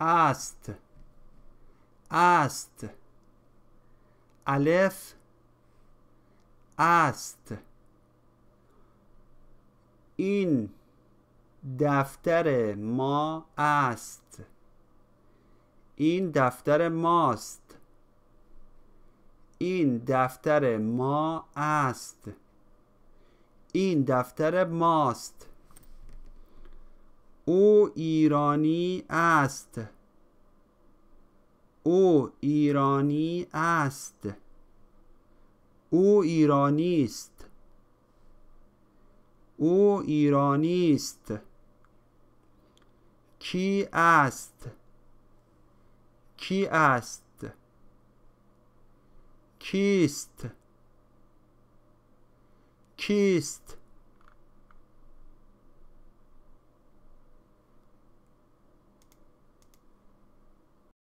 است است الف است این دفتر ما است این دفتر ماست این دفتر ما است این دفتر ماست او ایرانی است او ایرانی است او ایرانی است او ایرانی است کی است کی است کیست کیست